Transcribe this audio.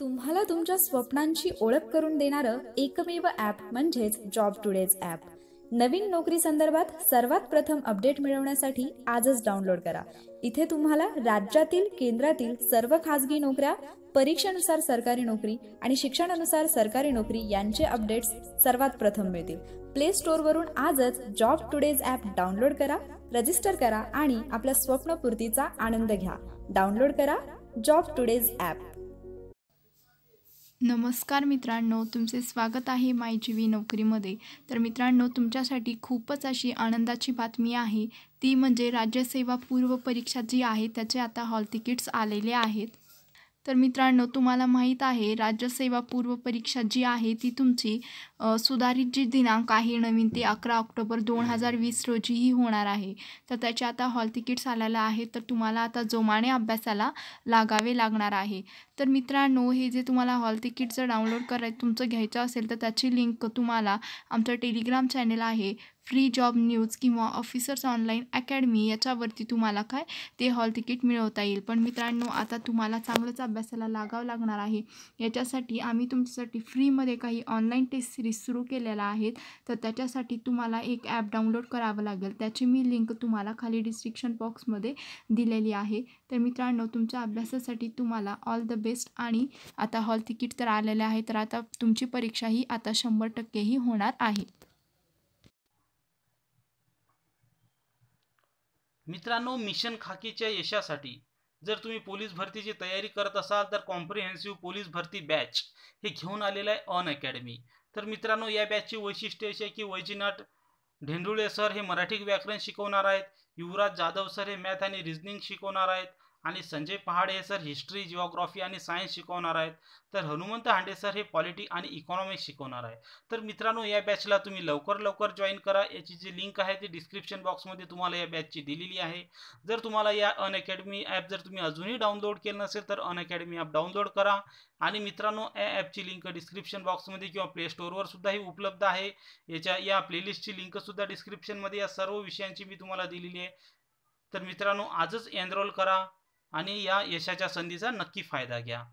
तुम्हाला तुमच्या स्वप्नांची ओळख करून देणारं एकमेव ॲप म्हणजेच जॉब टुडेज ॲप नवीन नोकरी संदर्भात सर्वात प्रथम अपडेट मिळवण्यासाठी आजच डाउनलोड करा इथे तुम्हाला राज्यातील केंद्रातील सर्व खासगी नोकऱ्या परीक्षेनुसार सरकारी नोकरी आणि शिक्षणानुसार सरकारी नोकरी यांचे अपडेट्स सर्वात प्रथम मिळतील प्ले स्टोअरवरून आजच जॉब टुडेज ॲप डाउनलोड करा रजिस्टर करा आणि आपल्या स्वप्नपूर्तीचा आनंद घ्या डाउनलोड करा जॉब टुडेज ॲप नमस्कार मित्रांनो तुमचे स्वागत आहे माय जीवी नोकरीमध्ये तर मित्रांनो तुमच्यासाठी खूपच अशी आनंदाची बातमी आहे ती म्हणजे राज्यसेवा पूर्व परीक्षा जी आहे त्याचे आता हॉल तिकीट्स आलेले आहेत तर मित्रांनो तुम्हाला माहीत आहे राज्यसेवा पूर्व परीक्षा जी आहे ती तुमची सुधारित जी दिनांक आहे नवीन ते अकरा ऑक्टोबर दोन हजार वीस रोजी होणार आहे तर त्याचे आता हॉल तिकीट्स आलेलं आहे तर तुम्हाला आता जोमाने अभ्यासाला लागावे लागणार आहे तर मित्रांनो हे जे तुम्हाला हॉल तिकीट जर डाउनलोड करायचं तुमचं घ्यायचं असेल तर त्याची लिंक तुम्हाला आमचं टेलिग्राम चॅनल आहे फ्री जॉब न्यूज किंवा ऑफिसर्स ऑनलाईन अकॅडमी याच्यावरती तुम्हाला काय ते हॉल तिकीट मिळवता येईल पण मित्रांनो आता तुम्हाला चांगलंच अभ्यासाला लागावं लागणार आहे याच्यासाठी आम्ही तुमच्यासाठी फ्रीमध्ये काही ऑनलाईन टेस्ट सिरीज सुरू केलेल्या आहेत तर त्याच्यासाठी तुम्हाला एक ॲप डाउनलोड करावं लागेल त्याची मी लिंक तुम्हाला खाली डिस्क्रिप्शन बॉक्समध्ये दिलेली आहे तर मित्रांनो तुमच्या अभ्यासासाठी तुम्हाला ऑल द बेस्ट आणि आता हॉल तिकीट तर आलेले आहे तर आता तुमची परीक्षा ही आता शंभर टक्केही होणार आहे मित्रांनो मिशन खाकीच्या यशासाठी जर तुम्ही पोलीस भरतीची तयारी करत असाल तर कॉम्प्रिहेन्सिव्ह पोलीस भरती बॅच हे घेऊन आलेलं आहे ऑन अकॅडमी तर मित्रांनो या बॅचची वैशिष्ट्य अशी आहे की वैजीनाथ ढेंडुळे सर हे मराठी व्याकरण शिकवणार आहेत युवराज जाधव सर हे मॅथ आणि रिझनिंग शिकवणार आहेत आणि संजय पहाडे हे सर हिस्ट्री जिओग्राफी आणि सायन्स शिकवणार आहेत तर हनुमंत हांडे सर हे पॉलिटी आणि इकॉनॉमिक्स शिकवणार आहे तर मित्रांनो या बॅचला तुम्ही लवकर लवकर जॉईन करा याची जी लिंक आहे ती डिस्क्रिप्शन बॉक्समध्ये तुम्हाला या बॅचची दिलेली आहे जर तुम्हाला या अन अकॅडमी ॲप जर तुम्ही अजूनही डाउनलोड केलं नसेल तर अन अकॅडमी ॲप डाउनलोड करा आणि मित्रांनो या ॲपची लिंक डिस्क्रिप्शन बॉक्समध्ये किंवा प्ले स्टोअरवर सुद्धाही उपलब्ध आहे याच्या या प्लेलिस्टची लिंकसुद्धा डिस्क्रिप्शनमध्ये या सर्व विषयांची मी तुम्हाला दिलेली आहे तर मित्रांनो आजच एनरोल करा आणि या यशाच्या संधीचा नक्की फायदा घ्या